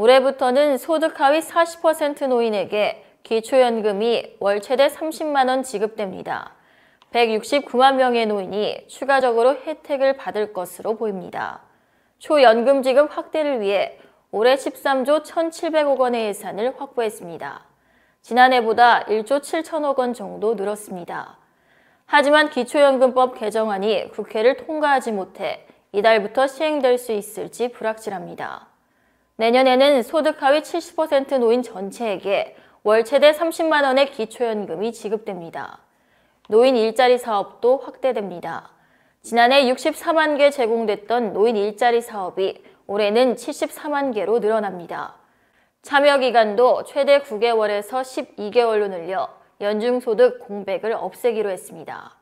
올해부터는 소득 하위 40% 노인에게 기초연금이 월 최대 30만 원 지급됩니다. 169만 명의 노인이 추가적으로 혜택을 받을 것으로 보입니다. 초연금 지급 확대를 위해 올해 13조 1,700억 원의 예산을 확보했습니다. 지난해보다 1조 7천억 원 정도 늘었습니다. 하지만 기초연금법 개정안이 국회를 통과하지 못해 이달부터 시행될 수 있을지 불확실합니다. 내년에는 소득 하위 70% 노인 전체에게 월 최대 30만 원의 기초연금이 지급됩니다. 노인 일자리 사업도 확대됩니다. 지난해 64만 개 제공됐던 노인 일자리 사업이 올해는 74만 개로 늘어납니다. 참여 기간도 최대 9개월에서 12개월로 늘려 연중소득 공백을 없애기로 했습니다.